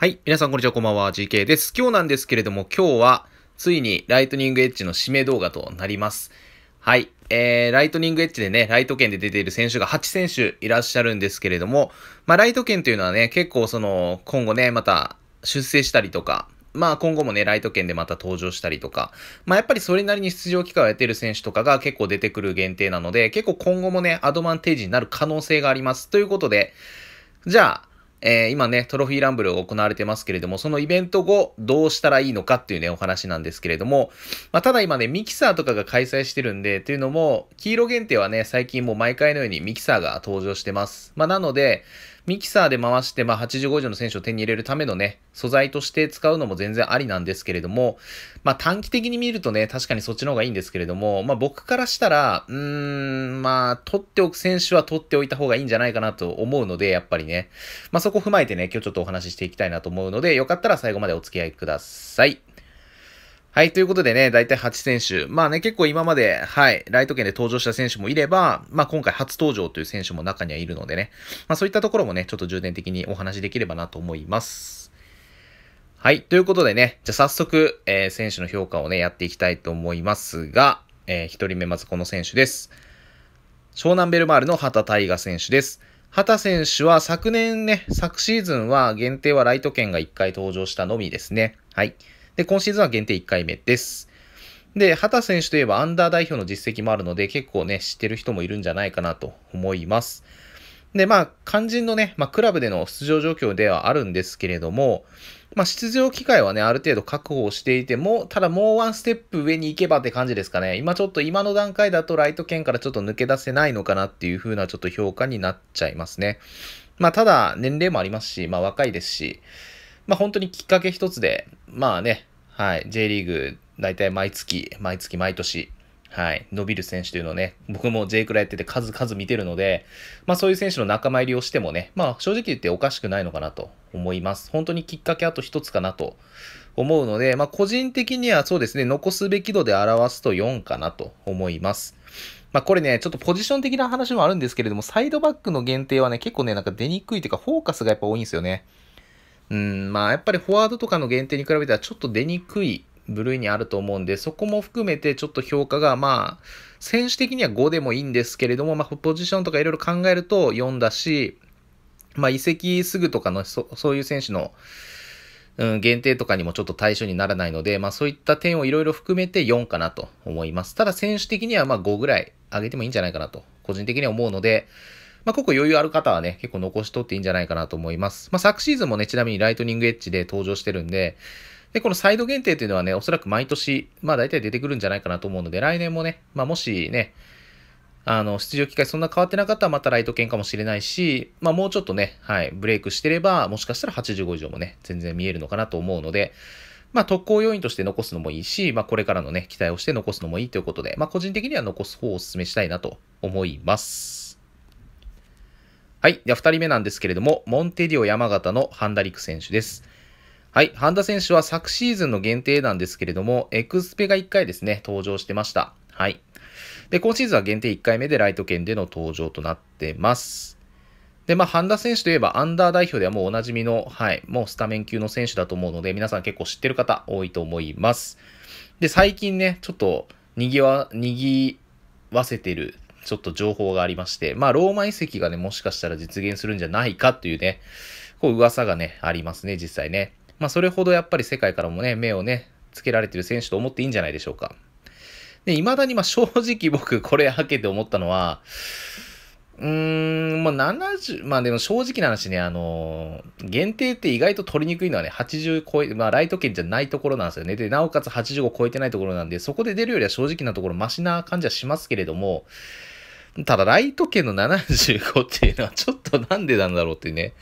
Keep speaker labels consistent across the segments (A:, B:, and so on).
A: はい。皆さん、こんにちは。こんばんは。GK です。今日なんですけれども、今日は、ついに、ライトニングエッジの締め動画となります。はい。えー、ライトニングエッジでね、ライト券で出ている選手が8選手いらっしゃるんですけれども、まあ、ライト券というのはね、結構その、今後ね、また、出世したりとか、まあ今後もね、ライト券でまた登場したりとか、まあやっぱりそれなりに出場機会を得ている選手とかが結構出てくる限定なので、結構今後もね、アドバンテージになる可能性があります。ということで、じゃあ、えー、今ね、トロフィーランブルを行われてますけれども、そのイベント後、どうしたらいいのかっていうね、お話なんですけれども、まあ、ただ今ね、ミキサーとかが開催してるんで、というのも、黄色限定はね、最近もう毎回のようにミキサーが登場してます。まあ、なので、ミキサーで回して、まあ、85以上の選手を手に入れるためのね、素材として使うのも全然ありなんですけれども、まあ、短期的に見るとね、確かにそっちの方がいいんですけれども、まあ、僕からしたら、うーん、まあ、取っておく選手は取っておいた方がいいんじゃないかなと思うので、やっぱりね、まあ、そこ踏まえてね、今日ちょっとお話ししていきたいなと思うので、よかったら最後までお付き合いください。はい、ということでね、大体8選手。まあね、結構今まで、はい、ライト圏で登場した選手もいれば、まあ今回初登場という選手も中にはいるのでね、まあそういったところもね、ちょっと重点的にお話しできればなと思います。はい、ということでね、じゃあ早速、えー、選手の評価をね、やっていきたいと思いますが、えー、1人目まずこの選手です。湘南ベルマールの畑大河選手です。畑選手は昨年ね、昨シーズンは限定はライト圏が1回登場したのみですね。はい。で、今シーズンは限定1回目です。で、畑選手といえばアンダー代表の実績もあるので、結構ね、知ってる人もいるんじゃないかなと思います。で、まあ、肝心のね、まあ、クラブでの出場状況ではあるんですけれども、まあ、出場機会はね、ある程度確保していても、ただもうワンステップ上に行けばって感じですかね。今ちょっと、今の段階だとライト圏からちょっと抜け出せないのかなっていう風なちょっと評価になっちゃいますね。まあ、ただ、年齢もありますし、まあ、若いですし、まあ本当にきっかけ一つで、まあね、はい、J リーグ、大体毎月、毎月、毎年、はい、伸びる選手というのをね、僕も J クラやってて数々見てるので、まあそういう選手の仲間入りをしてもね、まあ正直言っておかしくないのかなと思います。本当にきっかけあと一つかなと思うので、まあ個人的にはそうですね、残すべき度で表すと4かなと思います。まあこれね、ちょっとポジション的な話もあるんですけれども、サイドバックの限定はね、結構ね、なんか出にくいというか、フォーカスがやっぱ多いんですよね。うん、まあやっぱりフォワードとかの限定に比べたらちょっと出にくい部類にあると思うんで、そこも含めてちょっと評価が、まあ、選手的には5でもいいんですけれども、まあ、ポジションとかいろいろ考えると4だし、まあ、移籍すぐとかのそ、そういう選手の、うん、限定とかにもちょっと対象にならないので、まあ、そういった点をいろいろ含めて4かなと思います。ただ選手的にはま5ぐらい上げてもいいんじゃないかなと、個人的には思うので、まあ、ここ余裕ある方はね、結構残しとっていいんじゃないかなと思います。まあ、昨シーズンもね、ちなみにライトニングエッジで登場してるんで、で、このサイド限定というのはね、おそらく毎年、まあ大体出てくるんじゃないかなと思うので、来年もね、まあもしね、あの、出場機会そんな変わってなかったらまたライト券かもしれないし、まあもうちょっとね、はい、ブレイクしてれば、もしかしたら85以上もね、全然見えるのかなと思うので、まあ特攻要員として残すのもいいし、まあこれからのね、期待をして残すのもいいということで、まあ個人的には残す方をお勧めしたいなと思います。はい。では、2人目なんですけれども、モンテディオ山形のハンダリク選手です。はい。ハンダ選手は昨シーズンの限定なんですけれども、エクスペが1回ですね、登場してました。はい。で、今シーズンは限定1回目でライト圏での登場となってます。で、まあ、ハンダ選手といえば、アンダー代表ではもうおなじみの、はい、もうスタメン級の選手だと思うので、皆さん結構知ってる方多いと思います。で、最近ね、ちょっと、にぎわ、にぎわせてるちょっと情報がありまして、まあ、ローマ遺跡がね、もしかしたら実現するんじゃないかっていうね、こう噂がね、ありますね、実際ね。まあ、それほどやっぱり世界からもね、目をね、つけられてる選手と思っていいんじゃないでしょうか。で、未だにまあ正直僕これはけて思ったのは、うーん、まあ、70、まあでも正直な話ね、あの限定って意外と取りにくいのはね、80超え、まあライト券じゃないところなんですよね。で、なおかつ85超えてないところなんで、そこで出るよりは正直なところマシな感じはしますけれども、ただ、ライト圏の75っていうのはちょっとなんでなんだろうってね。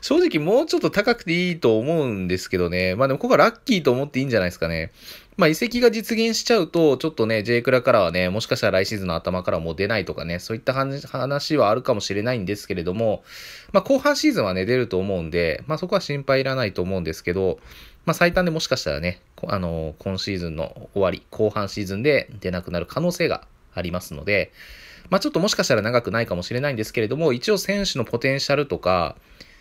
A: 正直もうちょっと高くていいと思うんですけどね。まあでもここはラッキーと思っていいんじゃないですかね。まあ、移籍が実現しちゃうと、ちょっとね、J クラからはね、もしかしたら来シーズンの頭からもう出ないとかね、そういった話はあるかもしれないんですけれども、まあ、後半シーズンはね、出ると思うんで、まあ、そこは心配いらないと思うんですけど、まあ、最短でもしかしたらね、あのー、今シーズンの終わり、後半シーズンで出なくなる可能性がありますので、まあ、ちょっともしかしたら長くないかもしれないんですけれども、一応選手のポテンシャルとか、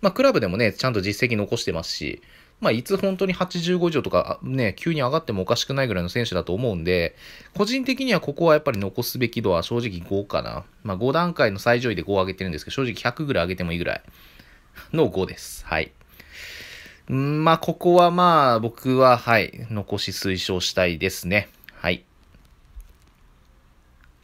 A: まあ、クラブでもね、ちゃんと実績残してますし、まあ、いつ本当に85以上とか、ね、急に上がってもおかしくないぐらいの選手だと思うんで、個人的にはここはやっぱり残すべき度は正直5かな。まあ、5段階の最上位で5上げてるんですけど、正直100ぐらい上げてもいいぐらいの5です。はい。んまあ、ここはまあ、僕は、はい、残し推奨したいですね。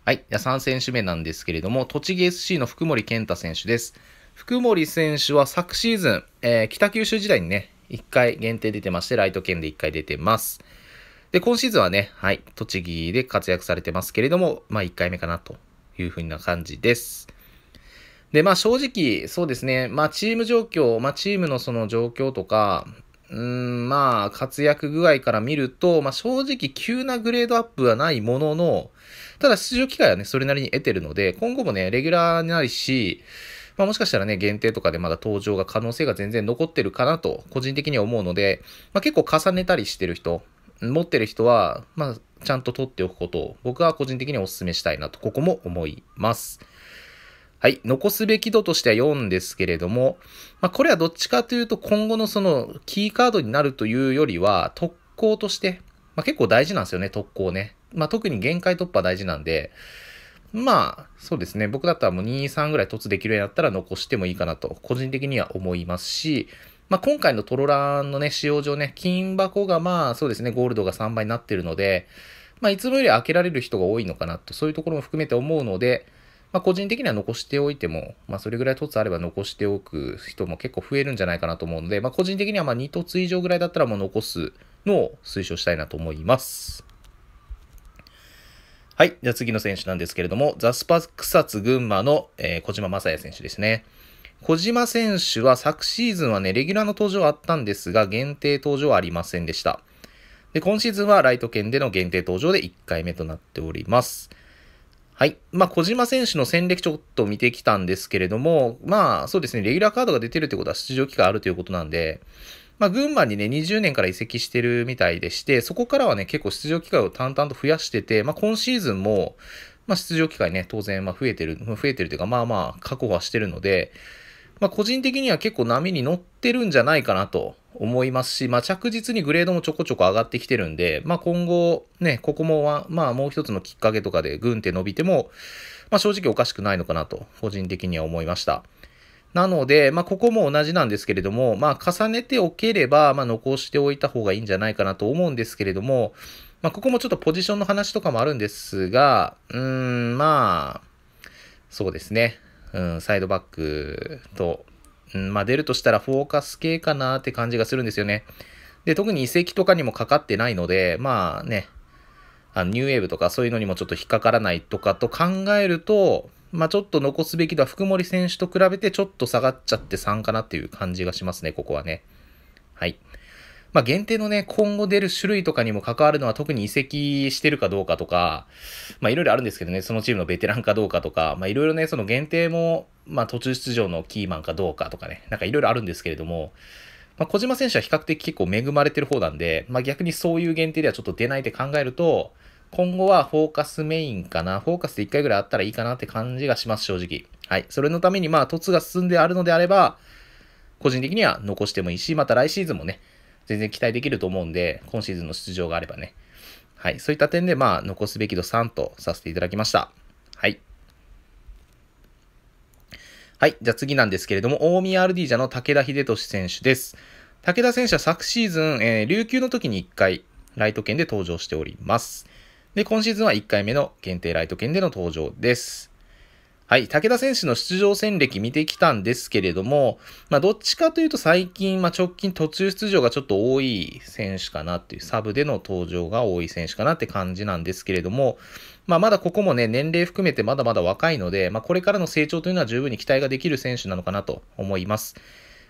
A: はい、3選手目なんですけれども、栃木 SC の福森健太選手です。福森選手は昨シーズン、えー、北九州時代にね、1回限定出てまして、ライト圏で1回出てます。で、今シーズンはね、はい、栃木で活躍されてますけれども、まあ1回目かなというふうな感じです。で、まあ正直、そうですね、まあチーム状況、まあチームのその状況とか、うん、まあ、活躍具合から見ると、まあ正直急なグレードアップはないものの、ただ出場機会はね、それなりに得てるので、今後もね、レギュラーになるし、まあ、もしかしたらね、限定とかでまだ登場が可能性が全然残ってるかなと、個人的には思うので、まあ、結構重ねたりしてる人、持ってる人は、まあ、ちゃんと取っておくことを、僕は個人的にお勧めしたいなと、ここも思います。はい、残すべき度としては4ですけれども、まあ、これはどっちかというと今後のそのキーカードになるというよりは特攻として、まあ、結構大事なんですよね、特攻ね。まあ、特に限界突破大事なんで、まあ、そうですね。僕だったらもう2、3ぐらい突できるようになったら残してもいいかなと、個人的には思いますし、まあ、今回のトロランのね、使用上ね、金箱がまあ、そうですね、ゴールドが3倍になってるので、まあ、いつもより開けられる人が多いのかなと、そういうところも含めて思うので、まあ、個人的には残しておいても、まあ、それぐらい凸あれば残しておく人も結構増えるんじゃないかなと思うので、まあ、個人的にはま2凸以上ぐらいだったらもう残すのを推奨したいなと思います。はい。じゃあ次の選手なんですけれども、ザスパ草津群馬の、えー、小島正也選手ですね。小島選手は昨シーズンはね、レギュラーの登場あったんですが、限定登場はありませんでした。で、今シーズンはライト圏での限定登場で1回目となっております。はい。まあ、小島選手の戦歴ちょっと見てきたんですけれども、まあ、そうですね、レギュラーカードが出てるってことは出場機会あるということなんで、まあ、群馬にね、20年から移籍してるみたいでして、そこからはね、結構出場機会を淡々と増やしてて、まあ、今シーズンも、まあ、出場機会ね、当然、まあ、増えてる、増えてるというか、まあまあ、確保はしてるので、まあ、個人的には結構波に乗ってるんじゃないかなと思いますし、まあ、着実にグレードもちょこちょこ上がってきてるんで、まあ、今後、ね、ここもまあ、もう一つのきっかけとかでグンって伸びても、まあ、正直おかしくないのかなと、個人的には思いました。なので、まあ、ここも同じなんですけれども、まあ、重ねておければ、まあ、残しておいた方がいいんじゃないかなと思うんですけれども、まあ、ここもちょっとポジションの話とかもあるんですが、うーん、まあ、そうですね。うん、サイドバックと、うん、まあ、出るとしたらフォーカス系かなって感じがするんですよね。で、特に移籍とかにもかかってないので、まあね、あのニューウェーブとかそういうのにもちょっと引っかからないとかと考えると、まあ、ちょっと残すべきだは福森選手と比べてちょっと下がっちゃって3かなっていう感じがしますね、ここはね。はい。まあ、限定のね、今後出る種類とかにも関わるのは特に移籍してるかどうかとか、まあ、いろいろあるんですけどね、そのチームのベテランかどうかとか、まあ、いろいろね、その限定も、まあ、途中出場のキーマンかどうかとかね、なんかいろいろあるんですけれども、まあ、小島選手は比較的結構恵まれてる方なんで、まあ、逆にそういう限定ではちょっと出ないって考えると、今後はフォーカスメインかな、フォーカスで1回ぐらいあったらいいかなって感じがします、正直。はい。それのために、まあ、凸が進んであるのであれば、個人的には残してもいいし、また来シーズンもね、全然期待できると思うんで、今シーズンの出場があればね。はい。そういった点で、まあ、残すべき度3とさせていただきました。はい。はい。じゃあ次なんですけれども、大宮 RD ャの武田秀俊選手です。武田選手は昨シーズン、えー、琉球の時に1回、ライト券で登場しております。で、今シーズンは1回目の限定ライト券での登場です。はい、武田選手の出場戦歴見てきたんですけれども、まあ、どっちかというと最近、まあ、直近途中出場がちょっと多い選手かなっていう、サブでの登場が多い選手かなって感じなんですけれども、まあ、まだここもね、年齢含めてまだまだ若いので、まあ、これからの成長というのは十分に期待ができる選手なのかなと思います。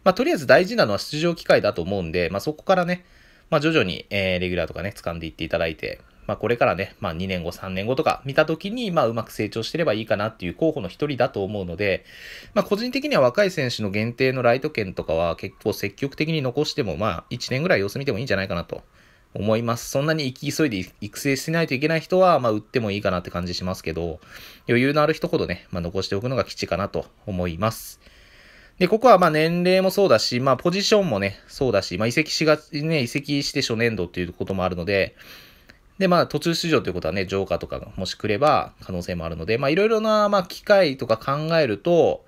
A: まあ、とりあえず大事なのは出場機会だと思うんで、まあ、そこからね、まあ、徐々に、えー、レギュラーとかね、掴んでいっていただいて、まあ、これからね、まあ、2年後、3年後とか見た時に、まあ、うまく成長してればいいかなっていう候補の一人だと思うので、まあ、個人的には若い選手の限定のライト券とかは結構積極的に残しても、まあ、1年ぐらい様子見てもいいんじゃないかなと思います。そんなに行き急いで育成しないといけない人は、まあ、売ってもいいかなって感じしますけど、余裕のある人ほどね、まあ、残しておくのが基地かなと思います。で、ここはま年齢もそうだし、まあポジションもね、そうだし、まあ移籍しが、ね、移籍して初年度っていうこともあるので、で、まあ、途中出場ということはね、ジョーカーとかがもし来れば可能性もあるので、まあ、いろいろな、まあ、機会とか考えると、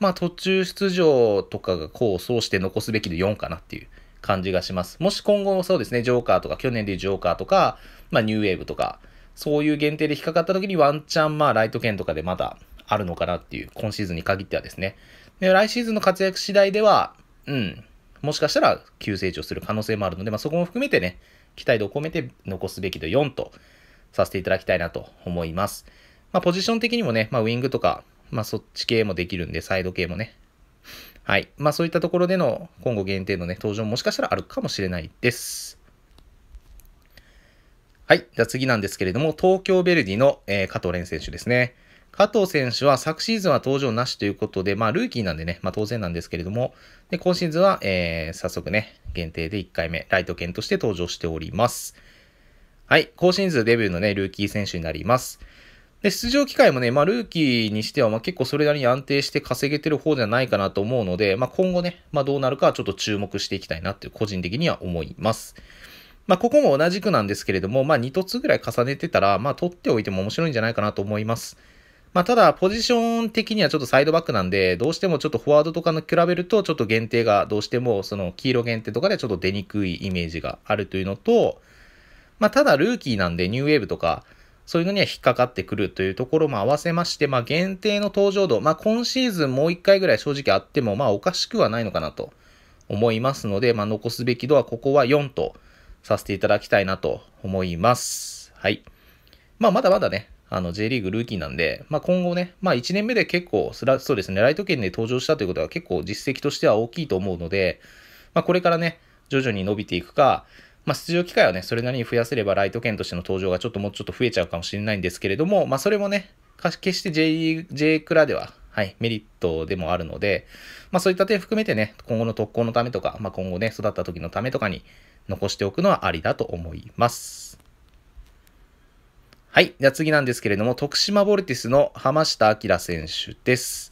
A: まあ、途中出場とかが功を奏して残すべきで4かなっていう感じがします。もし今後、そうですね、ジョーカーとか、去年でいうジョーカーとか、まあ、ニューウェーブとか、そういう限定で引っかかった時にワンチャン、まあ、ライト券とかでまだあるのかなっていう、今シーズンに限ってはですね。で、来シーズンの活躍次第では、うん、もしかしたら急成長する可能性もあるので、まあ、そこも含めてね、期待度を込めて残すべきで4とさせていただきたいなと思います。まあ、ポジション的にもね、まあ、ウィングとか、まあ、そっち系もできるんで、サイド系もね。はい。まあ、そういったところでの今後限定のね、登場もしかしたらあるかもしれないです。はい。じゃあ次なんですけれども、東京ヴェルディの、えー、加藤蓮選手ですね。加藤選手は昨シーズンは登場なしということで、まあ、ルーキーなんでね、まあ、当然なんですけれども、で、今シーズンは、えー、早速ね、限定で1回目、ライト券として登場しております。はい、今シーズンデビューのね、ルーキー選手になります。で、出場機会もね、まあ、ルーキーにしては、まあ、結構それなりに安定して稼げてる方じゃないかなと思うので、まあ、今後ね、まあ、どうなるかちょっと注目していきたいなって個人的には思います。まあ、ここも同じくなんですけれども、まあ、2凸ぐらい重ねてたら、まあ、取っておいても面白いんじゃないかなと思います。まあ、ただ、ポジション的にはちょっとサイドバックなんで、どうしてもちょっとフォワードとかの比べると、ちょっと限定が、どうしてもその黄色限定とかでちょっと出にくいイメージがあるというのと、まあ、ただルーキーなんでニューウェーブとか、そういうのには引っかかってくるというところも合わせまして、まあ、限定の登場度、まあ、今シーズンもう1回ぐらい正直あっても、まあ、おかしくはないのかなと思いますので、まあ、残すべき度はここは4とさせていただきたいなと思います。はい。まあ、まだまだね、あの J リーグルーキーなんで、まあ、今後ね、まあ、1年目で結構スラ、そうですね、ライト圏で登場したということは結構実績としては大きいと思うので、まあ、これからね、徐々に伸びていくか、まあ、出場機会はね、それなりに増やせればライト圏としての登場がちょっともうちょっと増えちゃうかもしれないんですけれども、まあ、それもね、決して J, J クラでは、はい、メリットでもあるので、まあ、そういった点含めてね、今後の特攻のためとか、まあ、今後ね、育った時のためとかに残しておくのはありだと思います。はい。じゃあ次なんですけれども、徳島ボルティスの浜下明選手です。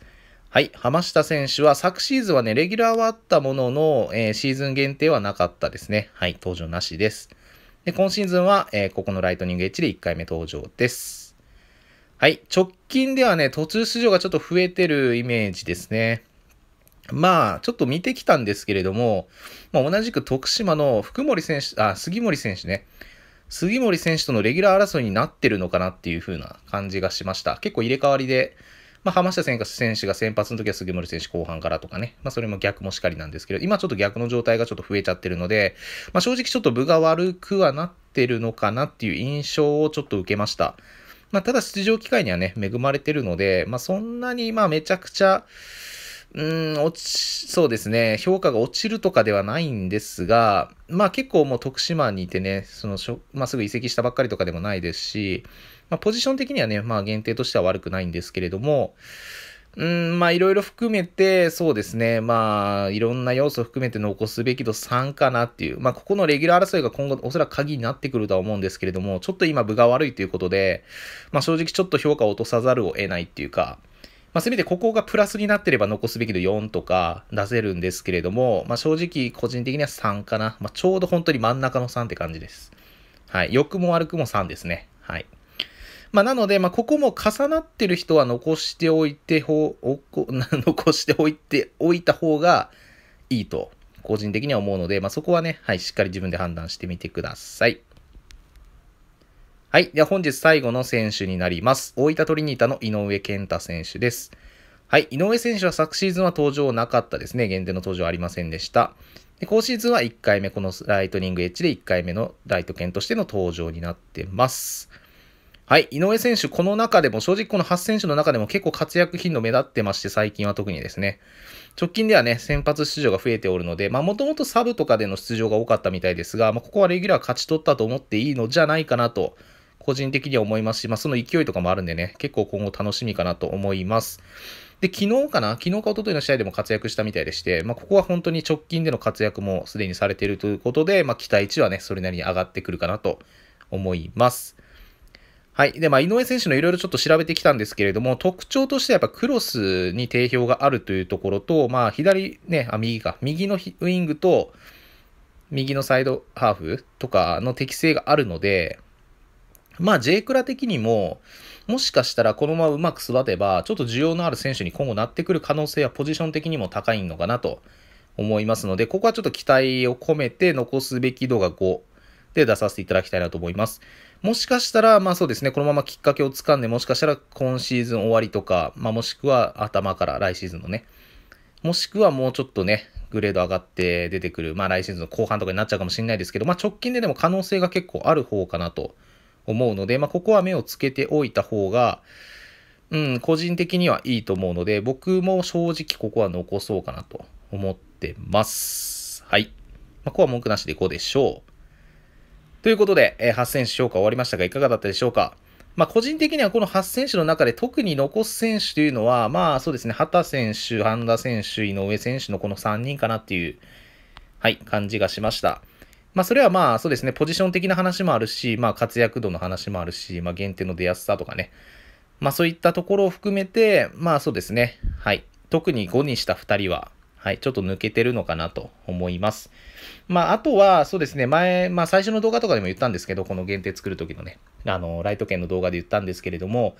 A: はい。浜下選手は昨シーズンはね、レギュラーはあったものの、えー、シーズン限定はなかったですね。はい。登場なしです。で、今シーズンは、えー、ここのライトニングエッジで1回目登場です。はい。直近ではね、途中出場がちょっと増えてるイメージですね。まあ、ちょっと見てきたんですけれども、まあ、同じく徳島の福森選手、あ、杉森選手ね。杉森選手とのレギュラー争いになってるのかなっていう風な感じがしました。結構入れ替わりで、まあ、浜下選手が先発の時は杉森選手後半からとかね、まあ、それも逆もしかりなんですけど、今ちょっと逆の状態がちょっと増えちゃってるので、まあ、正直ちょっと分が悪くはなってるのかなっていう印象をちょっと受けました。まあ、ただ出場機会にはね、恵まれてるので、まあ、そんなに、まあ、めちゃくちゃ、うん、落ち、そうですね、評価が落ちるとかではないんですが、まあ結構もう徳島にいてね、そのしょ、まあ、すぐ移籍したばっかりとかでもないですし、まあ、ポジション的にはね、まあ限定としては悪くないんですけれども、うん、まあいろいろ含めて、そうですね、まあいろんな要素含めて残すべき度3かなっていう、まあここのレギュラー争いが今後おそらく鍵になってくるとは思うんですけれども、ちょっと今部が悪いということで、まあ正直ちょっと評価を落とさざるを得ないっていうか、まあ、せめてここがプラスになってれば残すべきの4とか出せるんですけれども、まあ、正直個人的には3かな。まあ、ちょうど本当に真ん中の3って感じです。はい。良くも悪くも3ですね。はい。まあ、なので、まあ、ここも重なってる人は残しておいてほ、お 残しておいて、おいた方がいいと、個人的には思うので、まあ、そこはね、はい、しっかり自分で判断してみてください。はい。では本日最後の選手になります。大分トリニータの井上健太選手です。はい。井上選手は昨シーズンは登場なかったですね。限定の登場ありませんでした。で今シーズンは1回目、このライトニングエッジで1回目のライト剣としての登場になってます。はい。井上選手、この中でも、正直この8選手の中でも結構活躍頻度目立ってまして、最近は特にですね。直近ではね、先発出場が増えておるので、まあもともとサブとかでの出場が多かったみたいですが、まあ、ここはレギュラー勝ち取ったと思っていいのじゃないかなと個人的には思いますし、まあ、その勢いとかもあるんでね、結構今後楽しみかなと思います。で、昨日かな昨日か一昨日の試合でも活躍したみたいでして、まあ、ここは本当に直近での活躍もすでにされているということで、まあ、期待値はね、それなりに上がってくるかなと思います。はい。で、まあ、井上選手のいろいろちょっと調べてきたんですけれども、特徴としてはやっぱクロスに定評があるというところと、まあ、左、ね、あ、右か、右のウイングと、右のサイドハーフとかの適性があるので、まあ、J クラ的にも、もしかしたらこのままうまく育てば、ちょっと需要のある選手に今後なってくる可能性はポジション的にも高いのかなと思いますので、ここはちょっと期待を込めて残すべき度が5で出させていただきたいなと思います。もしかしたら、まあそうですね、このままきっかけをつかんで、もしかしたら今シーズン終わりとか、まあもしくは頭から来シーズンのね、もしくはもうちょっとね、グレード上がって出てくる、まあ来シーズンの後半とかになっちゃうかもしれないですけど、まあ直近ででも可能性が結構ある方かなと思うので、まあ、ここは目をつけておいた方が、うん、個人的にはいいと思うので、僕も正直ここは残そうかなと思ってます。はい。まあ、ここは文句なしで5でしょう。ということで、えー、8選手評価終わりましたが、いかがだったでしょうかまあ、個人的にはこの8選手の中で特に残す選手というのは、まあそうですね、畑選手、半田選手、井上選手のこの3人かなっていう、はい、感じがしました。まあ、それはまあ、そうですね、ポジション的な話もあるし、まあ、活躍度の話もあるし、まあ、限定の出やすさとかね。まあ、そういったところを含めて、まあ、そうですね。はい。特に5にした2人は、はい、ちょっと抜けてるのかなと思います。まあ、あとは、そうですね、前、まあ、最初の動画とかでも言ったんですけど、この限定作る時のね、あの、ライト券の動画で言ったんですけれども、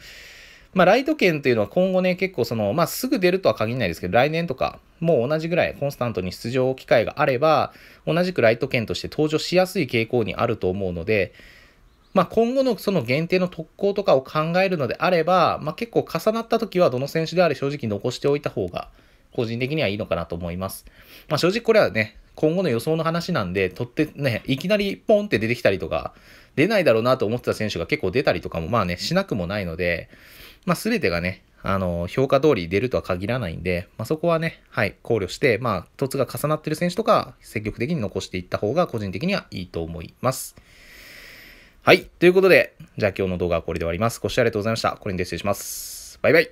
A: まあ、ライト券というのは今後ね、結構その、まあ、すぐ出るとは限らないですけど、来年とか、もう同じぐらいコンスタントに出場機会があれば、同じくライト券として登場しやすい傾向にあると思うので、まあ、今後のその限定の特攻とかを考えるのであれば、まあ、結構重なった時はどの選手であれ正直残しておいた方が個人的にはいいのかなと思います。まあ、正直これはね、今後の予想の話なんで、とってね、いきなりポンって出てきたりとか、出ないだろうなと思ってた選手が結構出たりとかもまあね、しなくもないので、まあ、全てがね、あの、評価通り出るとは限らないんで、まあ、そこはね、はい、考慮して、まあ、凸が重なってる選手とか、積極的に残していった方が、個人的にはいいと思います。はい、ということで、じゃあ今日の動画はこれで終わります。ご視聴ありがとうございました。これに失礼します。バイバイ。